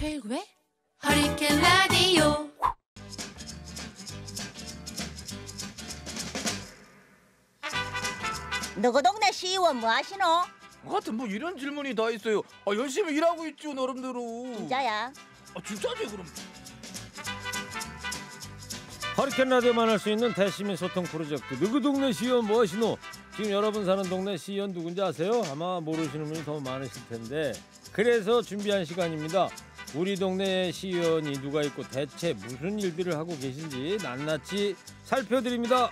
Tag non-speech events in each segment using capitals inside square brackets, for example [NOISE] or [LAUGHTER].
토요일 허리케인 라디오 누구 동네 시의원 뭐 하시노? 뭐 하여튼 뭐 이런 질문이 다 있어요 아, 열심히 일하고 있죠 나름대로 진짜야? 아, 진짜지 그럼 허리케인 라디오만 할 수 있는 대시민 소통 프로젝트 누구 동네 시의원 뭐 하시노? 지금 여러분 사는 동네 시의원 누군지 아세요? 아마 모르시는 분이 더 많으실 텐데 그래서 준비한 시간입니다 우리 동네 시의원이 누가 있고 대체 무슨 일들을 하고 계신지 낱낱이 살펴드립니다.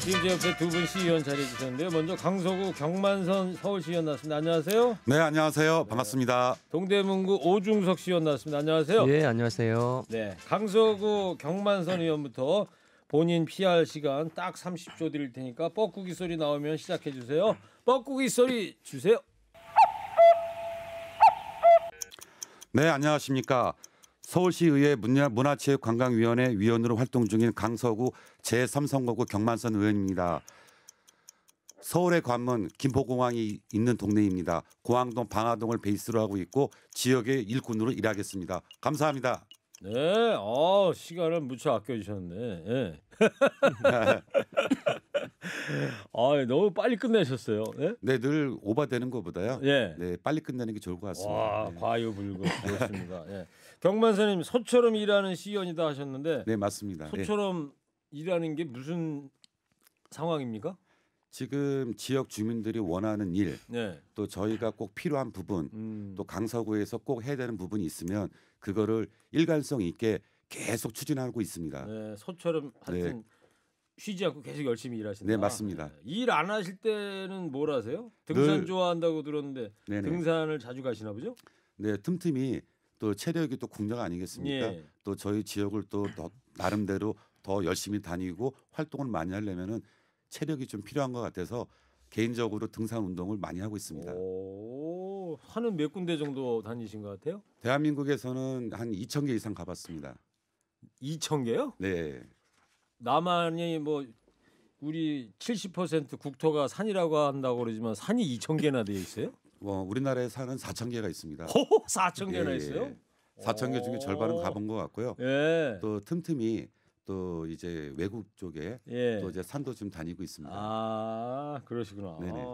지금 제 옆에 두분 시의원 자리해 주셨는데요. 먼저 강서구 경만선 서울시의원 나왔습니다. 안녕하세요. 네, 안녕하세요. 네. 반갑습니다. 동대문구 오중석 시의원 나왔습니다. 안녕하세요. 예, 안녕하세요. 네, 강서구 경만선 의원부터 본인 PR 시간 딱 30초 드릴 테니까 뻐꾸기 소리 나오면 시작해 주세요. 뻐꾸기 소리 주세요. 네, 안녕하십니까. 서울시의회 문화체육관광위원회 위원으로 활동 중인 강서구 제3선거구 경만선 의원입니다. 서울의 관문 김포공항이 있는 동네입니다. 공항동 방화동을 베이스로 하고 있고 지역의 일꾼으로 일하겠습니다. 감사합니다. 네, 어 시간을 무척 아껴주셨네. 예. [LAUGHS] [LAUGHS] 아, 예, 너무 빨리 끝내셨어요. 네? 네, 늘 오바되는 것보다요. 예. 네, 빨리 끝내는 게 좋을 것 같습니다. 와, 네. 과유불급 그습니다 예. 경만사님 소처럼 일하는 시연이다 e 하셨는데 네, 맞습니다. 네. 소처럼 예. 일하는 게 무슨 상황입니까? 지금 지역 주민들이 원하는 일, 네. 또 저희가 꼭 필요한 부분, 음. 또 강서구에서 꼭 해야 되는 부분이 있으면 그거를 일관성 있게 계속 추진하고 있습니다. 네, 소처럼 네. 하여튼 네. 쉬지 않고 계속 열심히 일하신다. 네 맞습니다. 아, 네. 일안 하실 때는 뭘 하세요? 등산 늘... 좋아한다고 들었는데 네네. 네. 등산을 자주 가시나 보죠? 네 틈틈이 또 체력이 또 국력 아니겠습니까? 예. 또 저희 지역을 또 나름대로 더 열심히 다니고 활동을 많이 하려면은 체력이 좀 필요한 것 같아서 개인적으로 등산 운동을 많이 하고 있습니다. 오, 하는 몇 군데 정도 다니신 것 같아요? 대한민국에서는 한 2천 개 이상 가봤습니다. 2천 개요? 네. 남한이 뭐 우리 70% 국토가 산이라고 한다고 그러지만 산이 2천 개나 되어 있어요? 어, 우리나라에 산은 4천 개가 있습니다. 호, 4천 개나 예, 예. 있어요? 4천 개 중에 절반은 가본 것 같고요. 예. 또 틈틈이 또 이제 외국 쪽에 예. 또 이제 산도 좀 다니고 있습니다. 아 그러시구나. 네네.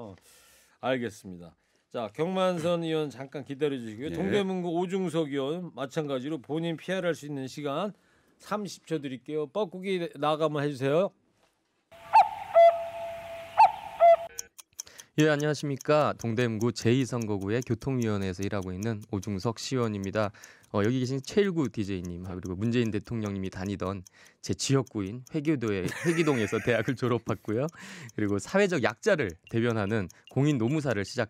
알겠습니다. 자 경만선 의원 잠깐 기다려 주시고요. 예. 동대문구 오중석 의원 마찬가지로 본인 p 할수 있는 시간 30초 드릴게요. 뻐꾸기 나가면 해주세요. 예 안녕하십니까 동대문구 제2선거구의 교통위원회에서 일하고 있는 오중석 시의원입니다. 어, 여기 계신 최일구 DJ님 아, 그리고 문재인 대통령님이 다니던 제 지역구인 회기도에 회기동에서 [LAUGHS] 대학을 졸업했고요. 그리고 사회적 약자를 대변하는 공인 노무사를 시작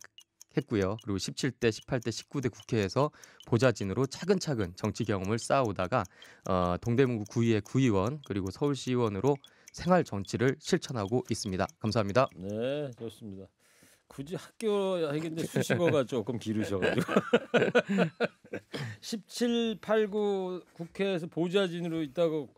했고요. 그리고 17대, 18대, 19대 국회에서 보좌진으로 차근차근 정치 경험을 쌓아오다가 어, 동대문구 구의회 구의원 그리고 서울시의원으로 생활 정치를 실천하고 있습니다. 감사합니다. 네, 좋습니다. 굳이 학교 하겠는데 수식어가 조금 기르셔가지고 17, 8, 9 국회에서 보좌진으로 있다고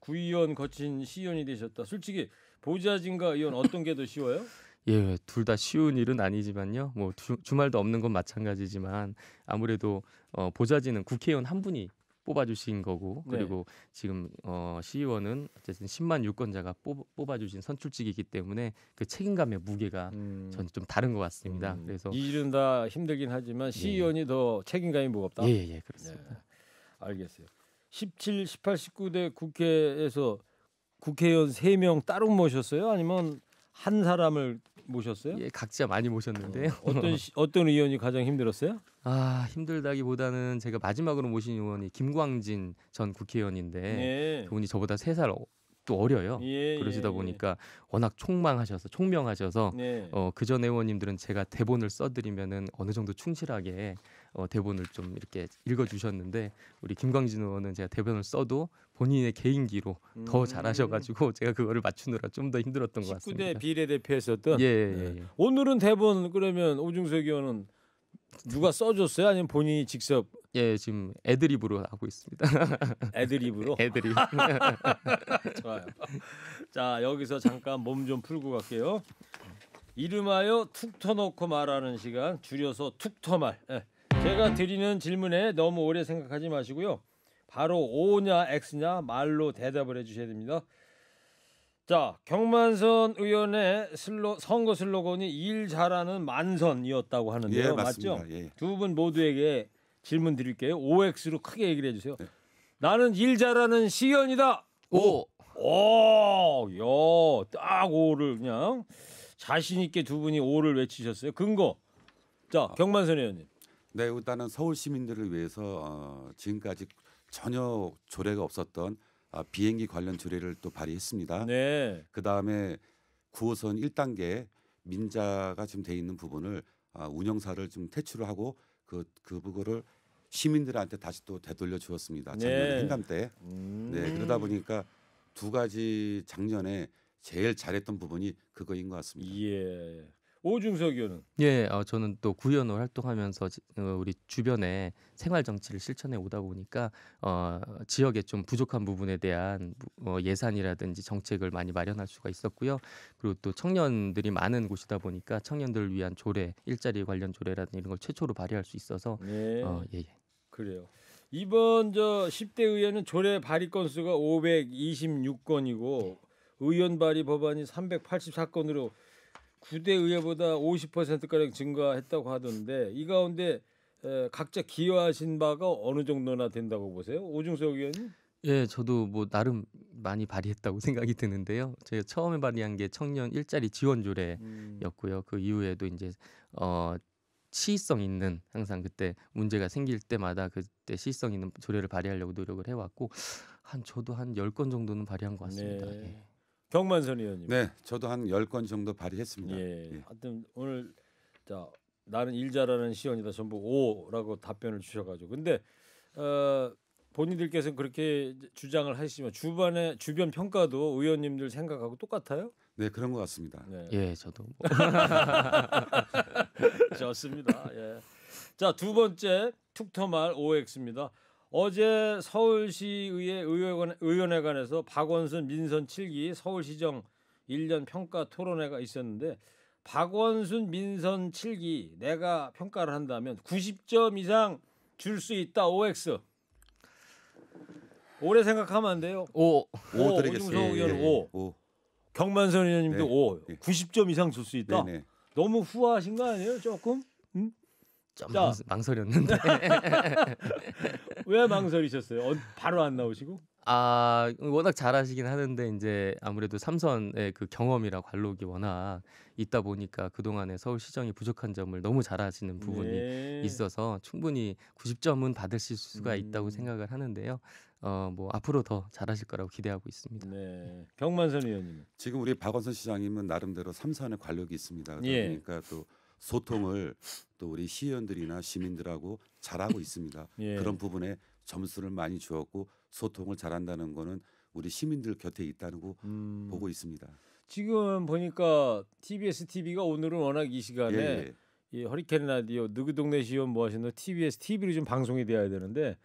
구의원 거친 시의원이 되셨다. 솔직히 보좌진과 의원 어떤 게 더 쉬워요? 예, 둘 다 쉬운 일은 아니지만요. 뭐 주, 말도 없는 건 마찬가지지만 아무래도 어, 보좌진은 국회의원 한 분이 뽑아주신 거고 네. 그리고 네. 지금 어, 시의원은 어쨌든 10만 유권자가 뽑, 아주신 선출직이기 때문에 그 책임감의 무게가 음. 전좀 다른 것 같습니다. 음. 그래서 이 일은 다 힘들긴 하지만 예. 시의원이 예. 더 책임감이 무겁다. 예, 예, 그렇습니다. 네. 알겠어요. 17, 18, 19대 국회에서 국회의원 3명 따로 모셨어요? 아니면 한 사람을 모셨어요? 예, 각자 많이 모셨는데요. 어, 떤 어떤 의원이 가장 힘들었어요? 아 힘들다기보다는 제가 마지막으로 모신 의원이 김광진 전 국회의원인데 예. 그분이 저보다 세 살 또 어, 어려요. 예, 예 그러시다 예. 보니까 워낙 총망하셔서 총명하셔서 네. 어, 그전 의원님들은 제가 대본을 써드리면은 어느 정도 충실하게 어, 대본을 좀 이렇게 읽어주셨는데 우리 김광진 의원은 제가 대본을 써도 본인의 개인기로 음. 더 잘하셔가지고 [LAUGHS] 제가 그거를 맞추느라 좀 더 힘들었던 것 같습니다. 19대 비례대표했었던. 예, 예, 네. 예. 오늘은 대본 그러면 오중석 의원은 누가 써줬어요? 아니면 본인이 직접? 예, 지금 애드립으로 하고 있습니다. [LAUGHS] 애드립으로? 애드립. [LAUGHS] 좋아요. 자, 여기서 잠깐 몸 좀 풀고 갈게요. 이름하여 툭 터놓고 말하는 시간 줄여서 툭터말. 예. 제가 음. 드리는 질문에 너무 오래 생각하지 마시고요. 바로 O냐 X냐 말로 대답을 해주셔야 됩니다. 자, 경만선 의원의 슬로, 선거 슬로건이 일 잘하는 만선이었다고 하는데요. 예, 맞죠? 예. 예. 두분 모두에게 질문 드릴게요. OX로 크게 얘기를 해주세요. 네. 나는 일 잘하는 시연이다. 오. 오, 야, 딱 오를 그냥 자신 있게 두 분이 오를 외치셨어요. 근거. 자, 아. 경만선 의원님. 네, 일단은 서울 시민들을 위해서 어, 지금까지 전혀 조례가 없었던 아, 비행기 관련 조례를 또 발의했습니다. 네. 그 다음에 9호선 1단계 민자가 지금 돼 있는 부분을 아, 운영사를 좀 퇴출을 하고 그, 그 부분을 시민들한테 다시 또 되돌려 주었습니다. 작년 네. 행감 때. 음. 네, 그러다 보니까 두 가지 작년에 제일 잘했던 부분이 그거인 것 같습니다. 예. 오중석 의원은 예, 어, 저는 또 구의원으로 활동하면서 지, 어, 우리 주변에 생활 정치를 실천해 오다 보니까 어, 지역에 좀 부족한 부분에 대한 어, 예산이라든지 정책을 많이 마련할 수가 있었고요. 그리고 또 청년들이 많은 곳이다 보니까 청년들을 위한 조례, 일자리 관련 조례라든지 이런 걸 최초로 발의할 수 있어서 네. 어, 예, 예. 그래요. 이번 저 10대 의회는 조례 발의 건수가 526건이고 의원 발의 법안이 384건으로 구대 의회보다 50%가량 증가했다고 하던데 이 가운데 에, 각자 기여하신 바가 어느 정도나 된다고 보세요? 오중석 의원님? 예, 저도 뭐 나름 많이 발휘했다고 [LAUGHS] 생각이 드는데요. 제가 처음에 발휘한 게 청년 일자리 지원 조례였고요. 음. 그 이후에도 이제 어 시의성 있는 항상 그때 문제가 생길 때마다 그때 시의성 있는 조례를 발휘하려고 노력을 해왔고 한 저도 한 열 건 정도는 발휘한 것 같습니다. 네. 예. 경만선 의원님. 네, 저도 한열건 정도 발의했습니다. 예. 예. 하여튼 오늘 자 나는 일 잘하는 시원이다 전부 오라고 답변을 주셔가지고 근데 어, 본인들께서 그렇게 주장을 하시지만 주변의 주변 평가도 의원님들 생각하고 똑같아요? 네 그런 것 같습니다. 네. 예, 저도 뭐. [LAUGHS] 좋습니다. 예. 자두 번째 툭터말 OX입니다. 어제 서울시의회 의원, 의원회관에서 박원순 민선 7기 서울시정 1년 평가 토론회가 있었는데 박원순 민선 7기 내가 평가를 한다면 90점 이상 줄 수 있다 OX 오래 생각하면 안 돼요. 5. 5 드리겠습니다. 의원 예, 예, 5. 5. 예, 경만선 의원님도 네. 5. 90점 예. 이상 줄 수 있다. 네, 네. 너무 후하신 거 아니에요? 조금? 음? 좀 망설였는데. [LAUGHS] [LAUGHS] 왜 망설이셨어요? 어, 바로 안 나오시고? 아 워낙 잘하시긴 하는데 이제 아무래도 삼선의 그 경험이라 관록이 워낙 있다 보니까 그 동안에 서울 시정이 부족한 점을 너무 잘하시는 부분이 네. 있어서 충분히 90점은 받으실 수가 있다고 음. 생각을 하는데요. 어 뭐 앞으로 더 잘하실 거라고 기대하고 있습니다. 네. 경만선 의원님. 지금 우리 박원순 시장님은 나름대로 삼선의 관록이 있습니다. 그러니까 예. 또 소통을 또 우리 시의원들이나 시민들하고 잘하고 있습니다. [LAUGHS] 예. 그런 부분에 점수를 많이 주었고 소통을 잘한다는 거는 우리 시민들 곁에 있다는 거 음. 보고 있습니다. 지금 보니까 TBS TV가 오늘은 워낙 이 시간에 예. 예. 이 허리케인 라디오 누구 동네 시험 뭐 하시는 TBS TV로 좀 방송이 돼야 되는데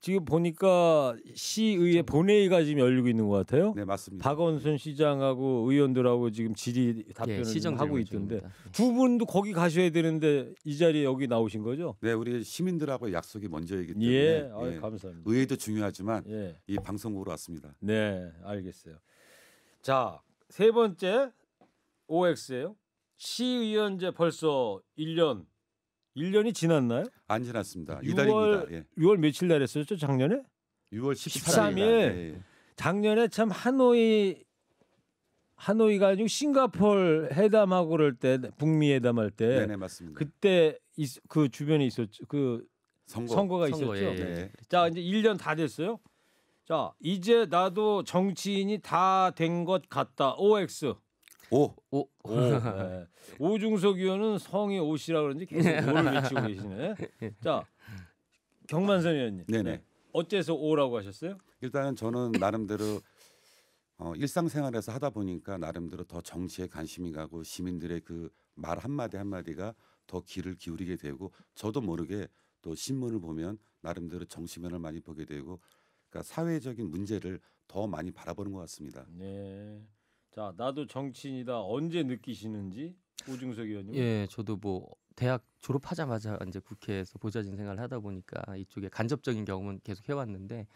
지금 보니까 시의회 본회의가 지금 열리고 있는 것 같아요. 네 맞습니다. 박원순 시장하고 의원들하고 지금 질의 답변을 예, 하고 있던데 중입니다. 예. 두 분도 거기 가셔야 되는데 이 자리에 여기 나오신 거죠? 네 우리 시민들하고 약속이 먼저이기 때문에 예, 아유, 예. 감사합니다. 의회도 중요하지만 예. 이 방송국으로 왔습니다. 네 알겠어요. 자세 번째 OX예요. 시의원제 벌써 1년 1년이 지났나요? 안 지났습니다. 6월, 예. 6월 며칠 날 했었죠? 작년에? 6월 13일. 13일. 예. 작년에 참 하노이 하노이가 아니고 싱가폴 회담하고 그럴 때 북미 회담할 때 네네 맞습니다. 그때 있, 그 주변에 있었죠. 그 선거. 가 있었죠. 예, 예. 자, 이제 1년 다 됐어요. 자, 이제 나도 정치인이 다 된 것 같다. OX. 오. 오. 오. 네. 오중석 의원은 성이 오씨라 그런지 계속 네. 오를 외치고 계시네. 자, 경만선 의원님. 네네. 네. 어째서 오라고 하셨어요? 일단은 저는 나름대로 어, 일상생활에서 하다 보니까 나름대로 더 정치에 관심이 가고 시민들의 그 말 한마디 한마디가 더 귀를 기울이게 되고 저도 모르게 또 신문을 보면 나름대로 정치면을 많이 보게 되고 그러니까 사회적인 문제를 더 많이 바라보는 것 같습니다. 네. 자, 나도 정치인이다. 언제 느끼시는지 오중석 의원님. 예, 저도 뭐 대학 졸업하자마자 이제 국회에서 보좌진 생활을 하다 보니까 이쪽에 간접적인 경험은 계속 해왔는데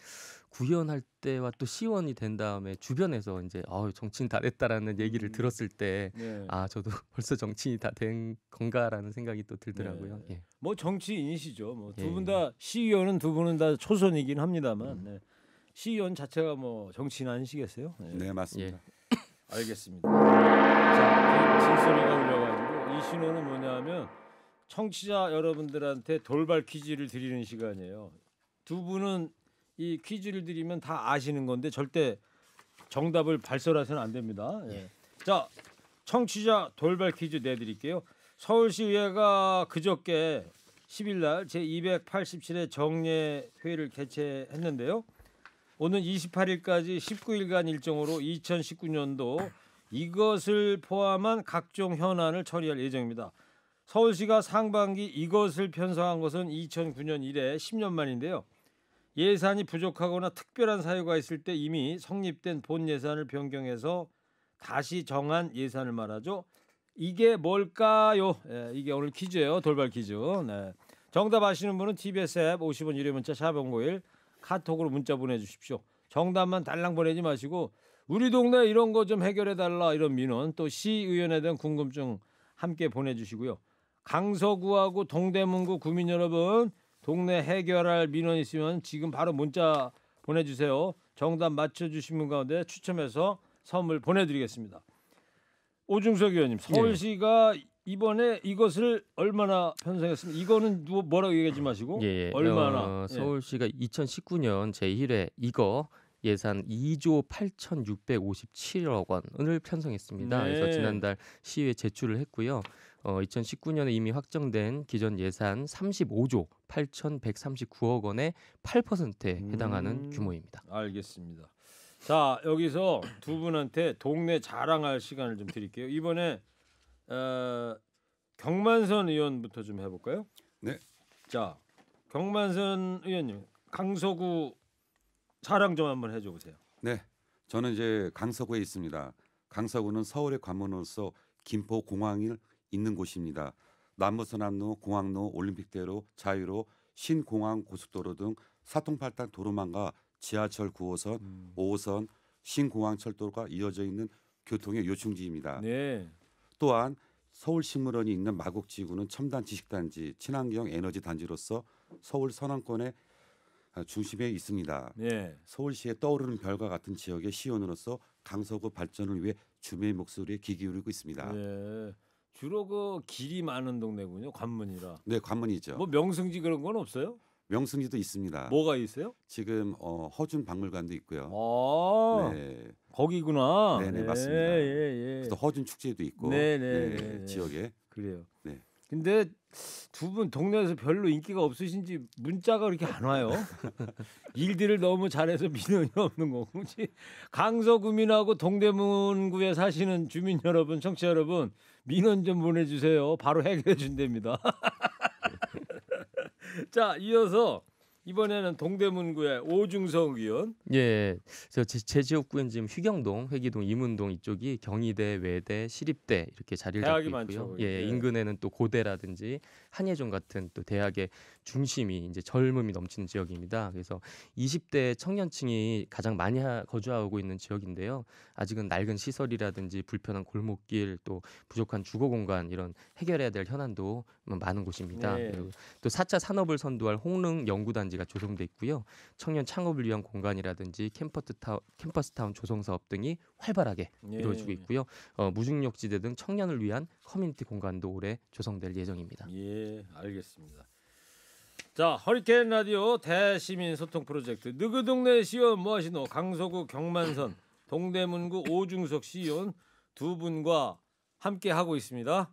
구의원할 때와 또 시원이 된 다음에 주변에서 이제 어 정치인 다 됐다라는 얘기를 음. 들었을 때아 네. 아, 저도 [LAUGHS] 벌써 정치인이 다 된 건가라는 생각이 또 들더라고요. 네. 예. 뭐 정치인이시죠. 뭐 두 분다 예. 시의원은 두 분은 다 초선이긴 합니다만 음. 네. 시의원 자체가 뭐 정치인 아니시겠어요? 네, 네 맞습니다. 예. 알겠습니다. 자, 진소리가 울려가지고 이 신호는 뭐냐면 청취자 여러분들한테 돌발 퀴즈를 드리는 시간이에요. 두 분은 이 퀴즈를 드리면 다 아시는 건데 절대 정답을 발설해서는 안 됩니다. 예. 예. 자, 청취자 돌발 퀴즈 내드릴게요. 서울시의회가 그저께 10일 날 제287회 정례 회의를 개최했는데요. 오는 28일까지 19일간 일정으로 2019년도 이것을 포함한 각종 현안을 처리할 예정입니다. 서울시가 상반기 이것을 편성한 것은 2009년 이래 10년 만인데요. 예산이 부족하거나 특별한 사유가 있을 때 이미 성립된 본 예산을 변경해서 다시 정한 예산을 말하죠. 이게 뭘까요? 네, 이게 오늘 퀴즈예요. 돌발 퀴즈. 네. 정답 아시는 분은 TBS 앱 50원 유료 문자 샵051 카톡으로 문자 보내주십시오. 정답만 달랑 보내지 마시고 우리 동네 이런 거 좀 해결해 달라 이런 민원 또 시의원에 대한 궁금증 함께 보내주시고요. 강서구하고 동대문구 구민 여러분 동네 해결할 민원 있으면 지금 바로 문자 보내주세요. 정답 맞춰주신 분 가운데 추첨해서 선물 보내드리겠습니다. 오중석 의원님, 예. 서울시가 예. 이번에 이것을 얼마나 편성했습니까? 이거는 누구 뭐라고 얘기하지 마시고 예, 예. 얼마나 어, 예. 서울시가 예. 2019년 제1회 이거 예산 2조 8,657억 원을 편성했습니다. 네. 그래서 지난달 시에 제출을 했고요. 어, 2019년에 이미 확정된 기존 예산 35조 8,139억 원의 8%에 해당하는 음, 규모입니다. 알겠습니다. 자 여기서 두 분한테 동네 자랑할 시간을 좀 드릴게요. 이번에 어, 경만선 의원부터 좀 해볼까요? 네. 자, 경만선 의원님 강서구 자랑 좀 한번 해줘 보세요. 네, 저는 이제 강서구에 있습니다. 강서구는 서울의 관문으로서 김포 공항이 있는 곳입니다. 남부선암로 공항로, 올림픽대로, 자유로, 신공항 고속도로 등사통팔단 도로망과 지하철 9호선, 음. 5호선, 신공항 철도가 이어져 있는 교통의 요충지입니다. 네. 또한 서울식물원이 있는 마곡지구는 첨단 지식단지, 친환경 에너지 단지로서 서울 서남권의 중심에 있습니다. 네. 서울시의 떠오르는 별과 같은 지역의 시원으로서 강서구 발전을 위해 주민의 목소리에 귀 기울이고 있습니다. 네. 주로 그 길이 많은 동네군요. 관문이라. 네, 관문이죠. 뭐 명승지 그런 건 없어요? 명승지도 있습니다. 뭐가 있어요? 지금 어, 허준 박물관도 있고요. 아~ 네. 거기구나. 네네 네. 네 예, 맞습니다. 예, 예. 또 허준 축제도 있고 네네 네, 네, 지역에 그래요. 네. 근데 두 분 동네에서 별로 인기가 없으신지 문자가 그렇게 안 와요. [LAUGHS] 일들을 너무 잘해서 민원이 없는 거고. 혹 강서구민하고 동대문구에 사시는 주민 여러분, 청취자 여러분, 민원 좀 보내주세요. 바로 해결해 준답니다. [LAUGHS] 자, 이어서 이번에는 동대문구의 오중석 의원. 예, 저제지역구는 지금 휴경동, 회기동, 이문동 이쪽이 경희대, 외대, 시립대 이렇게 자리를 잡고 있고요. 그게. 예, 예, 인근에는 또 고대라든지 한예종 같은 또 대학의 중심이 이제 젊음이 넘치는 지역입니다. 그래서 20대 청년층이 가장 많이 거주하고 있는 지역인데요. 아직은 낡은 시설이라든지 불편한 골목길 또 부족한 주거 공간 이런 해결해야 될 현안도 뭐 많은 곳입니다. 네. 또 4차 산업을 선도할 홍릉 연구단지가 조성돼 있고요. 청년 창업을 위한 공간이라든지 캠퍼스 타운, 캠퍼스 타운 조성 사업 등이 활발하게 네. 이루어지고 있고요. 어, 무중력지대 등 청년을 위한 커뮤니티 공간도 올해 조성될 예정입니다. 예, 알겠습니다. 자, 허리케인 라디오 대시민 소통 프로젝트 느그 동네 시원 뭐하시노 강서구 경만선 동대문구 오중석 시의원 두 분과 함께 하고 있습니다.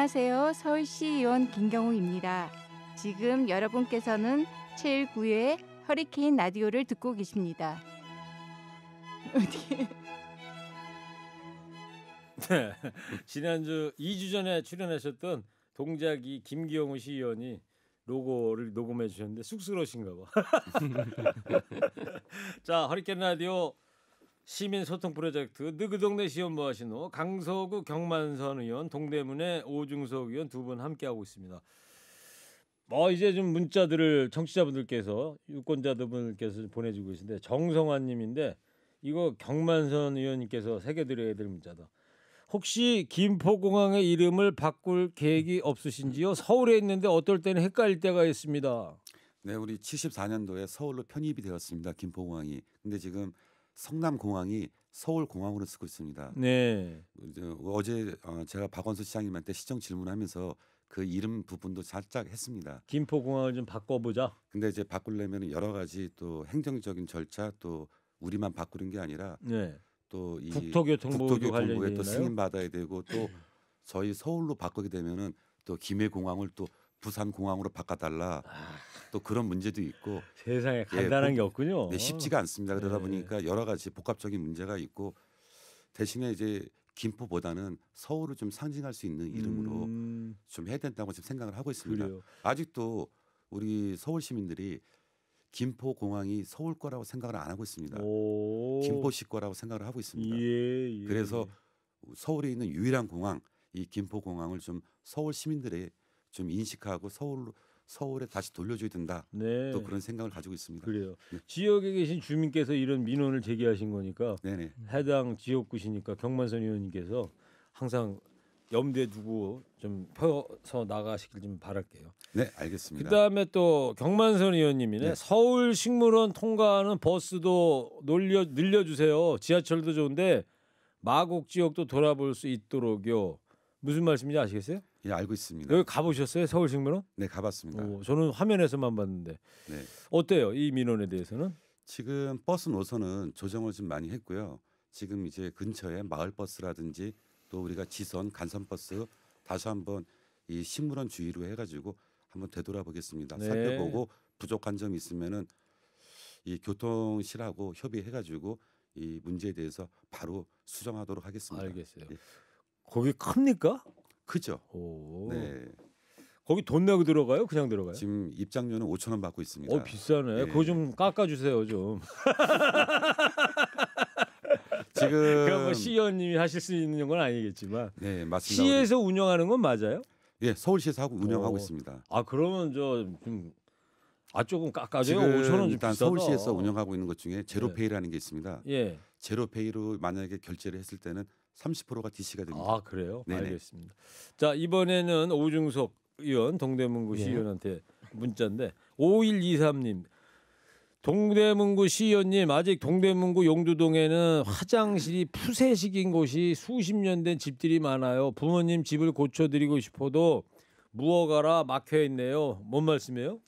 안녕하세요. 서울시 의원 e 김경우입니다. 지금 여러분께서는 제1구의 허리케인 라디오를 듣고 계십니다. 어디? [LAUGHS] 네. 지난주 2주 전에 출연하셨던 동작이 김기영 시의원이 e 로고를 녹음해 주셨는데 쑥스러우신가 봐. [LAUGHS] 자, 허리케인 라디오 시민소통 프로젝트 느그동네 시험 뭐하신후 강서구 경만선 의원 동대문의 오중석 의원 두 분 함께하고 있습니다. 뭐 이제 좀 문자들을 청취자분들께서 유권자분들께서 보내주고 계신데 정성환님인데 이거 경만선 의원님께서 새겨드려야 될 문자다. 혹시 김포공항의 이름을 바꿀 계획이 없으신지요? 서울에 있는데 어떨 때는 헷갈릴 때가 있습니다. 네, 우리 74년도에 서울로 편입이 되었습니다. 김포공항이. 근데 지금 성남공항이 서울공항으로 쓰고 있습니다. 네. 뭐 어제 어, 제가 박원순 시장님한테 시정 질문하면서 그 이름 부분도 살짝 했습니다. 김포공항을 좀 바꿔보자. 근데 이제 바꾸려면 여러 가지 또 행정적인 절차 또 우리만 바꾸는 게 아니라 네. 또이 국토교통부 국토교통부에 또 승인 받아야 되고 또 [LAUGHS] 저희 서울로 바꾸게 되면은 또 김해공항을 또 부산 공항으로 바꿔달라. 아. 또 그런 문제도 있고 세상에 예, 간단한 예, 게 없군요. 네, 쉽지가 않습니다. 그러다 네. 보니까 여러 가지 복합적인 문제가 있고 대신에 이제 김포보다는 서울을 좀 상징할 수 있는 이름으로 음. 좀 해야 된다고 지금 생각을 하고 있습니다. 그래요. 아직도 우리 서울 시민들이 김포 공항이 서울 거라고 생각을 안 하고 있습니다. 오. 김포시 거라고 생각을 하고 있습니다. 예, 예. 그래서 서울에 있는 유일한 공항 이 김포 공항을 좀 서울 시민들의 좀 인식하고 서울로 서울에 다시 돌려줘야 된다. 네. 또 그런 생각을 가지고 있습니다. 그래요. 네. 지역에 계신 주민께서 이런 민원을 제기하신 거니까 네네. 해당 지역구시니까 경만선 의원님께서 항상 염두에 두고 좀 펴서 나가시길 좀 바랄게요. 네, 알겠습니다. 그다음에 또 경만선 의원님이네 네. 서울 식물원 통과하는 버스도 놀려 늘려주세요. 지하철도 좋은데 마곡 지역도 돌아볼 수 있도록요. 무슨 말씀인지 아시겠어요? 예, 알고 있습니다. 여기 가보셨어요? 서울식민원? 네, 가봤습니다. 오, 저는 화면에서만 봤는데 네. 어때요? 이 민원에 대해서는? 지금 버스 노선은 조정을 좀 많이 했고요. 지금 이제 근처에 마을 버스라든지 또 우리가 지선 간선 버스 다시 한번 이 식물원 주의로 해가지고 한번 되돌아보겠습니다. 네. 살펴보고 부족한 점 있으면은 이 교통실하고 협의해가지고 이 문제에 대해서 바로 수정하도록 하겠습니다. 알겠어요. 예. 거기 큽니까? 그죠. 오. 네. 거기 돈 내고 들어가요? 그냥 들어가요? 지금 입장료는 5천 원 받고 있습니다. 어 비싸네. 네. 그거 좀 깎아주세요 좀. [LAUGHS] 지금 [LAUGHS] 그럼 뭐 시의원님이 하실 수 있는 건 아니겠지만. 네 맞습니다. 시에서 우리. 운영하는 건 맞아요? 예 서울시에서 하고 운영하고 오. 어. 있습니다. 아 그러면 저 좀 아 조금 깎아줘요. 5천 원좀 비싸다. 서울시에서 운영하고 있는 것 중에 제로페이라는 네. 게 있습니다. 예. 제로페이로 만약에 결제를 했을 때는 30%가 DC가 됩니다. 아 그래요? 네네. 알겠습니다. 자 이번에는 오중석 의원 동대문구 예. 시의원한테 네. 문자인데 5123님 동대문구 시의원님 아직 동대문구 용두동에는 화장실이 푸세식인 곳이 수십 년 된 집들이 많아요. 부모님 집을 고쳐드리고 싶어도 무허가라 막혀 있네요. 뭔 말씀이에요?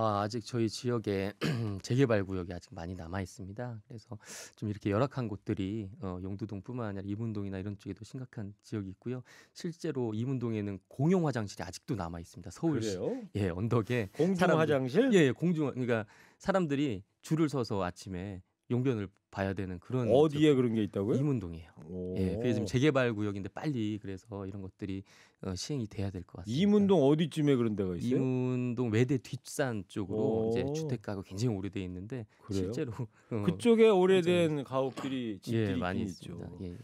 아, 아직 저희 지역에 [CLEARS THROAT] 재개발 구역이 아직 많이 남아 있습니다. 그래서 좀 이렇게 열악한 곳들이 어, 용두동뿐만 아니라 이문동이나 이런 쪽에도 심각한 지역이 있고요. 실제로 이문동에는 공용 화장실이 아직도 남아 있습니다. 서울시 그래요? 예 언덕에 공중 화장실 예, 예 공중 그러니까 사람들이 줄을 서서 아침에 용변을 봐야 되는 그런 어디에 그런 게 있다고요? 이문동이에요. 오. 예, 그게 지금 재개발 구역인데 빨리 그래서 이런 것들이 어, 시행이 돼야 될 것 같습니다. 이문동 어디쯤에 그런 데가 있어요? 이문동 외대 뒷산 쪽으로 이제 주택가가 굉장히 오래돼 있는데 그래요? 실제로 어, 그쪽에 오래된 가옥들이 예, 집들이 예, 많이 있죠. 예, 예.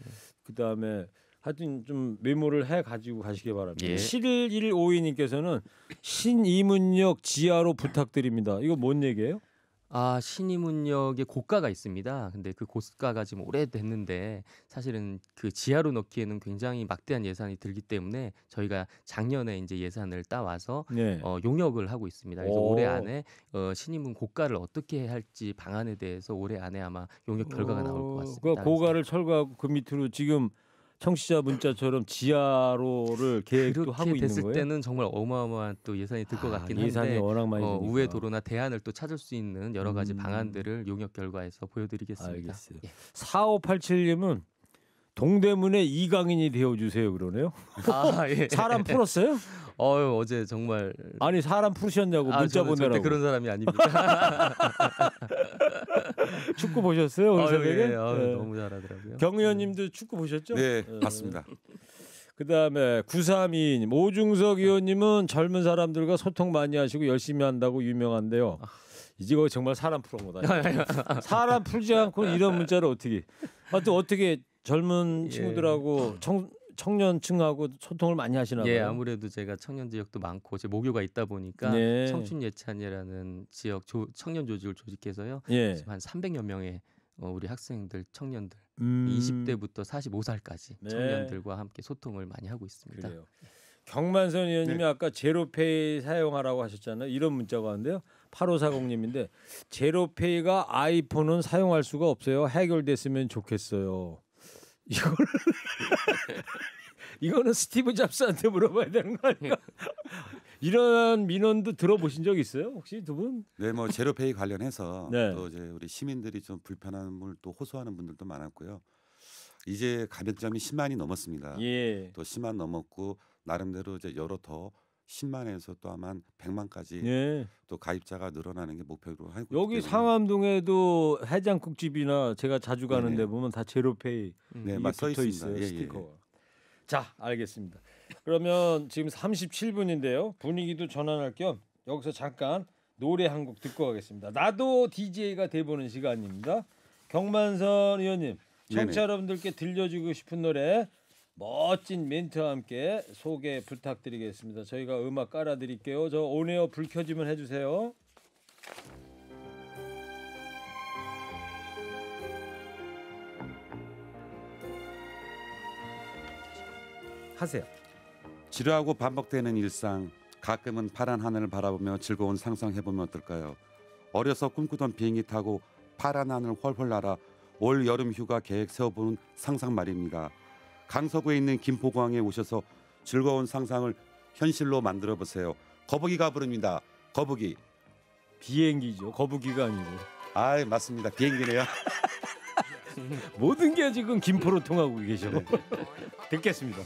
그다음에 하여튼 좀 메모를 해 가지고 가시기 바랍니다. 예. 일1 5 2님께서는 신이문역 지하로 부탁드립니다. 이거 뭔 얘기예요? 아 신이문역에 고가가 있습니다. 근데 그 고가가 지금 오래됐는데 사실은 그 지하로 넣기에는 굉장히 막대한 예산이 들기 때문에 저희가 작년에 인제 예산을 따와서 네. 어 용역을 하고 있습니다. 그래서 오. 올해 안에 어 신이문 고가를 어떻게 할지 방안에 대해서 올해 안에 아마 용역 결과가 나올 것 같습니다. 그 고가를 철거하고 그 밑으로 지금 청취자 문자처럼 지하로를 계획도 하고 있는 거예요. 때는 정말 어마어마한 또 예산이 들것 아, 같긴 예산이 한데 워낙 많이 어, 우회 도로나 대안을 또 찾을 수 있는 여러 가지 음. 방안들을 용역 결과에서 보여드리겠습니다. 알겠어요. 예. 4587님은 동대문의 이강인이 되어주세요 그러네요. 아, 예. 사람 풀었어요? [LAUGHS] 어유 어제 정말 아니 사람 푸셨냐고 아, 문자 보내라고. 절대 그런 사람이 아닙니다. [LAUGHS] 축구 보셨어요 오늘 예, 새벽에? 예, 어 너무 잘하더라고요. 경 음. 의원님도 음. 축구 보셨죠? 네, 네. 봤습니다. 그다음에 9 3 2님 오중석 의원님은 젊은 사람들과 소통 많이 하시고 열심히 한다고 유명한데요. 아. 이거 정말 사람 프로모다. [LAUGHS] 사람 풀지 않고 이런 문자를 어떻게 하여튼 어떻게 젊은 예. 친구들하고 예. 청 청년층하고 소통을 많이 하시나 예, 봐요. 아무래도 제가 청년 지역도 많고 제 모교가 있다 보니까 네. 청춘 예찬이라는 지역 조, 청년 조직을 조직해서요. 예. 지금 한 300여 명의 어, 우리 학생들, 청년들 음. 20대부터 45살까지 네. 청년들과 함께 소통을 많이 하고 있습니다. 그래요. 경만선 의원님이 네. 아까 제로페이 사용하라고 하셨잖아요. 이런 문자가 왔는데요. 8540님인데 제로페이가 아이폰은 사용할 수가 없어요. 해결됐으면 좋겠어요. 이걸 [LAUGHS] 이거는 스티브 잡스한테 물어봐야 되는 거 아닌가? [LAUGHS] 이런 민원도 들어보신 적 있어요? 혹시 두 분? 네, 뭐 제로페이 관련해서 [LAUGHS] 네. 또 이제 우리 시민들이 좀 불편함을 또 호소하는 분들도 많았고요. 이제 가맹점이 10만이 넘었습니다. 예. 또 10만 넘었고 나름대로 이제 여러 더 10만에서 또 아마 100만까지 예. 또 가입자가 늘어나는 게 목표로 하고 여기 상암동에도 해장국집이나 제가 자주 가는데 네네. 보면 다 제로페이 음. 네, 맞써 있어요 예, 스티커 예. 자, 알겠습니다. 그러면 지금 37분인데요. 분위기도 전환할 겸 여기서 잠깐 노래 한 곡 듣고 가겠습니다. 나도 DJ가 돼보는 시간입니다. 경만선 의원님, 청취 여러분들께 들려주고 싶은 노래 멋진 멘트와 함께 소개 부탁드리겠습니다. 저희가 음악 깔아드릴게요. 저 온에어 불 켜지면 해주세요. 하세요. 지루하고 반복되는 일상, 가끔은 파란 하늘을 바라보며 즐거운 상상해보면 어떨까요? 어려서 꿈꾸던 비행기 타고 파란 하늘 훨훨 날아 올 여름 휴가 계획 세워보는 상상 말입니다. 강서구에 있는 김포공항에 오셔서 즐거운 상상을 현실로 만들어 보세요. 거북이가 부릅니다. 거북이. 비행기죠. 거북이가 아니고. 아, 맞습니다. 비행기네요. [LAUGHS] 모든 게 지금 김포로 통하고 계셔. 네. [LAUGHS] 듣겠습니다.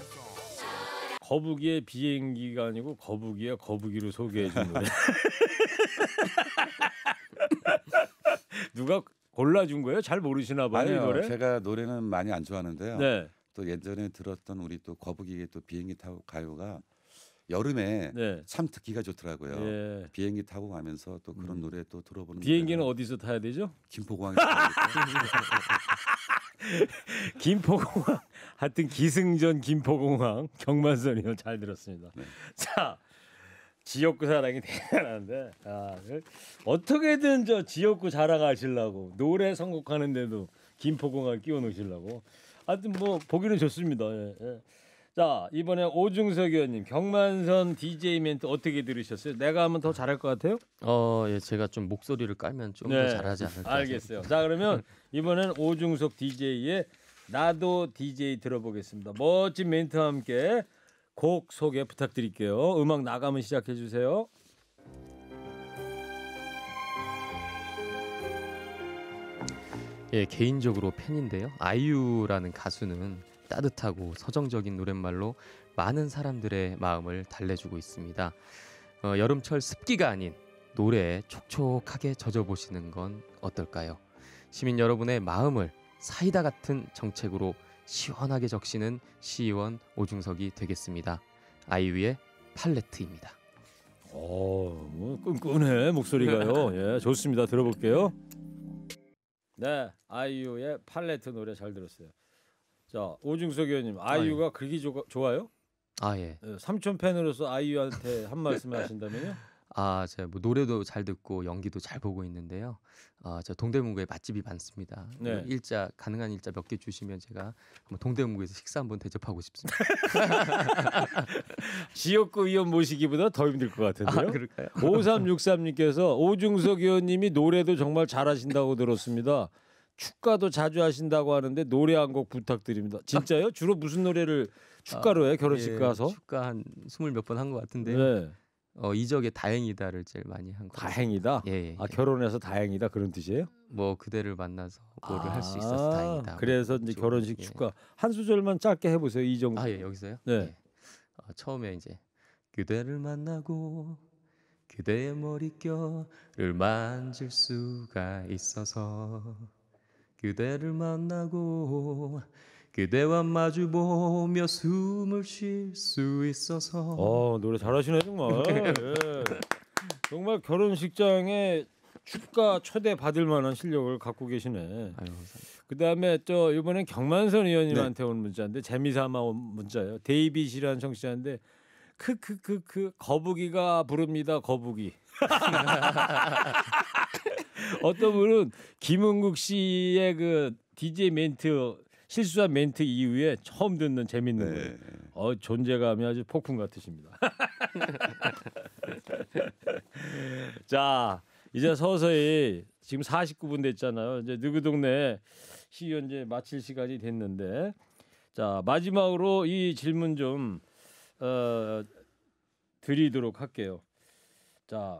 거북이의 비행기가 아니고 거북이야 거북이로 소개해 준 거예요. [LAUGHS] 누가 골라준 거예요? 잘 모르시나 봐요 아니요, 노래. 제가 노래는 많이 안 좋아하는데요. 네. 또 예전에 들었던 우리 또 거북이의 또 비행기 타고 가요가 여름에 네. 참 듣기가 좋더라고요. 예. 비행기 타고 가면서 또 그런 음. 노래 또 들어보는 비행기는 어디서 타야 되죠? 김포공항. [LAUGHS] 김포공항 하여튼 기승전 김포공항 경만선이요 잘 들었습니다. 네. 자 지역구 사랑이 [LAUGHS] 대단한데 아, 그 어떻게든 저 지역구 자랑하시려고 노래 선곡하는데도 김포공항 끼워 놓으시려고 하여튼 뭐 보기는 좋습니다. 예, 예. 자 이번에 오중석 의원님 경만선 DJ 이벤트 어떻게 들으셨어요? 내가 하면 더 잘할 것 같아요? 어, 예, 제가 좀 목소리를 깔면 좀더 네. 잘하지 않을까. 알겠어요. 자 그러면 이번엔 오중석 DJ의 나도 DJ 들어보겠습니다. 멋진 멘트와 함께 곡 소개 부탁드릴게요. 음악 나가면 시작해 주세요. 예, 개인적으로 팬인데요. 아이유라는 가수는 따뜻하고 서정적인 노랫말로 많은 사람들의 마음을 달래주고 있습니다. 어, 여름철 습기가 아닌 노래에 촉촉하게 젖어보시는 건 어떨까요? 시민 여러분의 마음을 사이다 같은 정책으로 시원하게 적시는 시의원 오중석이 되겠습니다. 아이유의 팔레트입니다. 어, 뭐 끈끈해 목소리가요. 예, 좋습니다. 들어볼게요. 네, 아이유의 팔레트 노래 잘 들었어요. 자, 오중석 의원님, 아이유가 아유. 그리 좋아요? 아 예. 네, 삼촌 팬으로서 아이유한테 한 말씀 하신다면요? 아 제가 뭐 노래도 잘 듣고 연기도 잘 보고 있는데요. 아, 저 동대문구에 맛집이 많습니다. 그 네. 일자 가능한 일자 몇 개 주시면 제가 한번 동대문구에서 식사 한번 대접하고 싶습니다. [LAUGHS] 지역구 의원 모시기보다 더 힘들 것 아, 같은데요. 아, 그럴까요? 5363님께서 오중석 의원님이 노래도 정말 잘하신다고 들었습니다. 축가도 자주 하신다고 하는데 노래 한 곡 부탁드립니다. 아. 진짜요? 주로 무슨 노래를 아, 축가로 해 결혼식 아, 예, 가서? 축가 한 스물 몇 번 한 것 같은데. 네. 어, 이적에 다행이다를 제일 많이 한 거예요. 다행이다. 예, 예, 아 예. 결혼해서 다행이다 그런 뜻이에요? 뭐 그대를 만나서 그를 아~ 할수 있어서 다행이다. 그래서 뭐 이제 결혼식 예. 축가 한수절만 짧게 해보세요 이정. 도 아예 여기서요? 네. 예. 어, 처음에 이제 그대를 만나고 그대의 머릿결을 만질 수가 있어서 그대를 만나고 그대와 마주 보며 숨을 쉴 수 있어서 어 노래 잘하시네 정말 [LAUGHS] 예. 정말 결혼식장에 축가 초대 받을 만한 실력을 갖고 계시네 그다음에 저 이번엔 경만선 의원님한테 네. 온 문자인데 재미삼아 온 문자예요 데이빗이라는 청취자인데 크크크크 거북이가 부릅니다 거북이 [LAUGHS] [LAUGHS] 어떤 분은 김은국 씨의 그 DJ 멘트 실수한 멘트 이후에 처음 듣는 재밌는 네. 어, 존재감이 아주 폭풍 같으십니다. [LAUGHS] 자, 이제 서서히 지금 49분 됐잖아요. 이제 누구 동네 시연 이제 마칠 시간이 됐는데 자 마지막으로 이 질문 좀 어, 드리도록 할게요. 자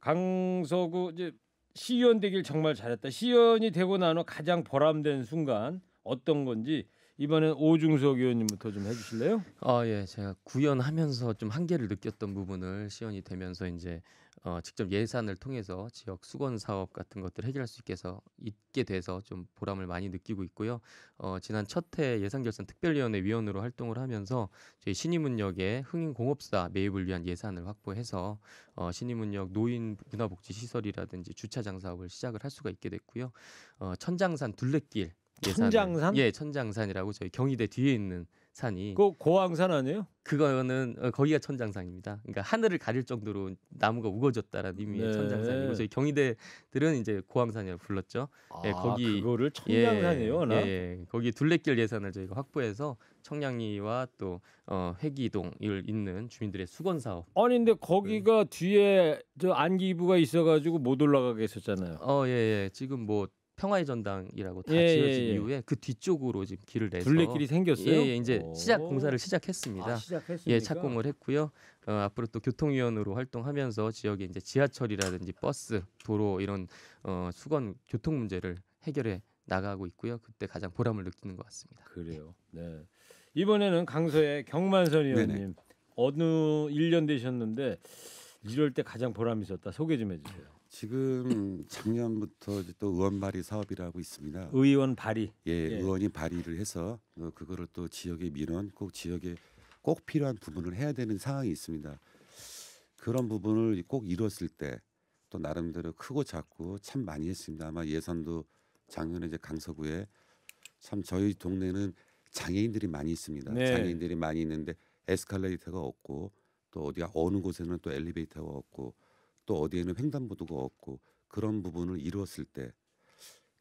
강서구 이제 시연 되길 정말 잘했다. 시연이 되고 나서 가장 보람된 순간 어떤 건지 이번엔 오중석 의원님부터 좀 해주실래요? 아 예, 제가 구현하면서 좀 한계를 느꼈던 부분을 시연이 되면서 이제 어, 직접 예산을 통해서 지역 수건 사업 같은 것들 해결할 수 있게 해서 있게 돼서 좀 보람을 많이 느끼고 있고요. 어, 지난 첫 해 예산결산 특별위원회 위원으로 활동을 하면서 저희 신의문역의 흥인공업사 매입을 위한 예산을 확보해서 어, 신의문역 노인 문화복지 시설이라든지 주차장 사업을 시작을 할 수가 있게 됐고요. 어, 천장산 둘레길 예 천장산? 예, 천장산이라고 저희 경희대 뒤에 있는 산이 그 고왕산 아니에요? 그거는 어, 거기가 천장산입니다. 그러니까 하늘을 가릴 정도로 나무가 우거졌다라는 의미의 네. 천장산이고 저희 경희대들은 이제 고왕산이라고 불렀죠. 예, 아, 예, 거기 그거를 예, 천장산이에요, 예, 예, 예, 거기 둘레길 예산을 저희가 확보해서 청량리와 또 어, 회기동을 잇는 주민들의 수건 사업. 아니 근데 거기가 네. 뒤에 저 안기부가 있어가지고 못 올라가게 했었잖아요. 어, 예, 예. 지금 뭐 평화의 전당이라고 다 예, 예, 지어진 예, 이후에 그 뒤쪽으로 지금 길을 내서 둘레길이 생겼어요. 예, 예, 이제 오. 시작 공사를 시작했습니다. 아, 시작했습니까? 예, 착공을 했고요. 어, 앞으로 또 교통위원으로 활동하면서 지역에 이제 지하철이라든지 버스, 도로 이런 어, 수건 교통 문제를 해결해 나가고 있고요. 그때 가장 보람을 느끼는 것 같습니다. 그래요. 네. 이번에는 강서의 경만선 의원님 네네. 어느 1년 되셨는데 이럴 때 가장 보람 있었다 소개 좀 해주세요. 지금 작년부터 또 의원 발의 사업이라 하고 있습니다. 의원 발의. 예, 예. 의원이 발의를 해서 어, 그거를 또 지역의 민원, 꼭 지역에 꼭 필요한 부분을 해야 되는 상황이 있습니다. 그런 부분을 꼭 이뤘을 때 또 나름대로 크고 작고 참 많이 했습니다. 아마 예산도 작년에 이제 강서구에 참 저희 동네는 장애인들이 많이 있습니다. 네. 장애인들이 많이 있는데 에스컬레이터가 없고 또 어디가 어느 곳에는 또 엘리베이터가 없고 또 어디에는 횡단보도가 없고 그런 부분을 이루었을 때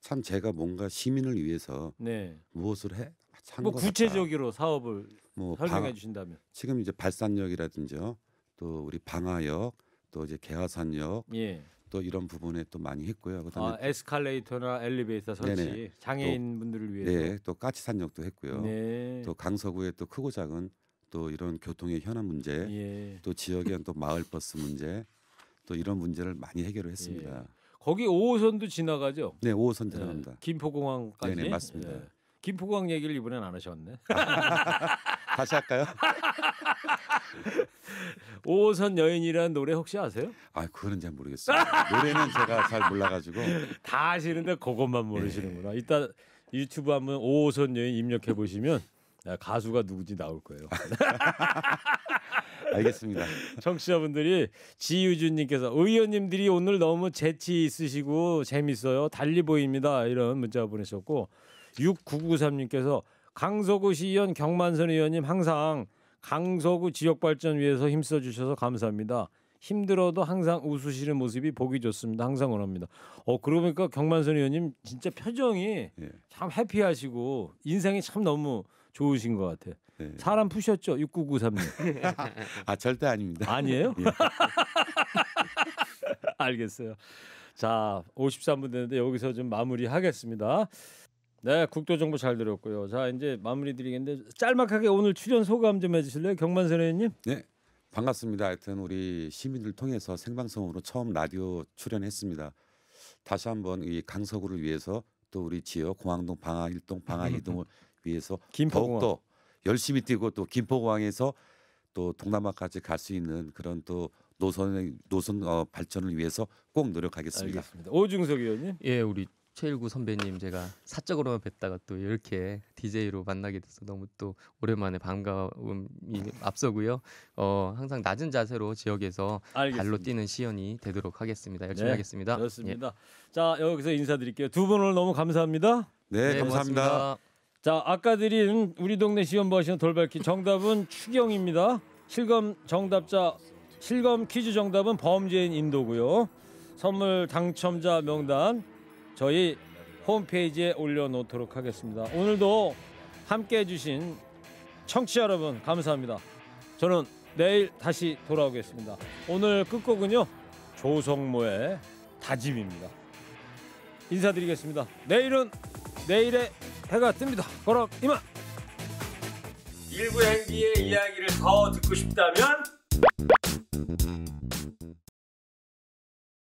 참 제가 뭔가 시민을 위해서 네. 무엇을 해? 뭐 구체적으로 같다. 사업을 뭐 설명해 주신다면 지금 이제 발산역이라든지요 또 우리 방화역 또 이제 개화산역 예. 또 이런 부분에 또 많이 했고요. 그다음에 아, 에스컬레이터나 엘리베이터 설치 네네. 장애인 또, 분들을 위해 네, 또 까치산역도 했고요. 네. 또 강서구의 또 크고 작은 또 이런 교통의 현안 문제, 예. 또 지역의 또 마을 버스 문제, 또 이런 문제를 많이 해결을 했습니다. 예. 거기 5호선도 지나가죠? 네, 5호선 지나갑니다. 네. 김포공항까지. 네, 네 맞습니다. 네. 김포공항 얘기를 이번엔 안 하셨네. [LAUGHS] 다시 할까요? 5호선 [LAUGHS] 여인이라는 노래 혹시 아세요? 아, 그거는 잘 모르겠어요. 노래는 제가 잘 몰라가지고 [LAUGHS] 다 아시는데 그것만 모르시는구나. 네. 이따 유튜브 한번 5호선 여인 입력해 보시면 아, 가수가 누구지 나올 거예요. 알겠습니다. 청취자분들이 지유준님께서 의원님들이 오늘 너무 재치 있으시고 재밌어요. 달리 보입니다. 이런 문자 보내셨고 6993님께서 강서구 시의원 경만선 의원님 항상 강서구 지역발전 위해서 힘써주셔서 감사합니다. 힘들어도 항상 웃으시는 모습이 보기 좋습니다. 항상 원합니다. 어그러니까 경만선 의원님 진짜 표정이 예. 참 해피하시고 인상이 참 너무 좋으신 것 같아요. 네. 사람 푸셨죠? 69936. [LAUGHS] 아 절대 아닙니다. 아니에요? 예. [LAUGHS] 알겠어요. 자, 53분 됐는데 여기서 좀 마무리하겠습니다. 네, 국도정보 잘 들었고요. 자, 이제 마무리 드리겠는데 짤막하게 오늘 출연 소감 좀 해주실래요, 경만선 의원님? 네, 반갑습니다. 하여튼 우리 시민들 통해서 생방송으로 처음 라디오 출연했습니다. 다시 한번 이 강서구를 위해서 또 우리 지역 공항동 방아 1동 방아 2동을 [LAUGHS] 위해서 더욱더 열심히 뛰고 또 김포공항에서 또 동남아까지 갈 수 있는 그런 또 노선의 노선 어, 발전을 위해서 꼭 노력하겠습니다. 알겠습니다. 오중석 의원님. 예, 우리 최일구 선배님 제가 사적으로만 뵙다가 또 이렇게 DJ로 만나게 돼서 너무 또 오랜만에 반가움이 앞서고요. 어, 항상 낮은 자세로 지역에서 알겠습니다. 발로 뛰는 시연이 되도록 하겠습니다. 열심히 네, 하겠습니다. 그렇습니다. 예. 자, 여기서 인사드릴게요. 두 분 오늘 너무 감사합니다. 네, 네 감사합니다 고맙습니다. 자 아까 드린 우리 동네 시험 버시는 돌발퀴 정답은 추경입니다. 실검 정답자 실검 퀴즈 정답은 범죄인 인도고요. 선물 당첨자 명단 저희 홈페이지에 올려놓도록 하겠습니다. 오늘도 함께해 주신 청취자 여러분 감사합니다. 저는 내일 다시 돌아오겠습니다. 오늘 끝곡은요. 조성모의 다짐입니다. 인사드리겠습니다. 내일은 내일의 해가 뜹니다. 그럼 이만. 일부 행기의 이야기를 더 듣고 싶다면.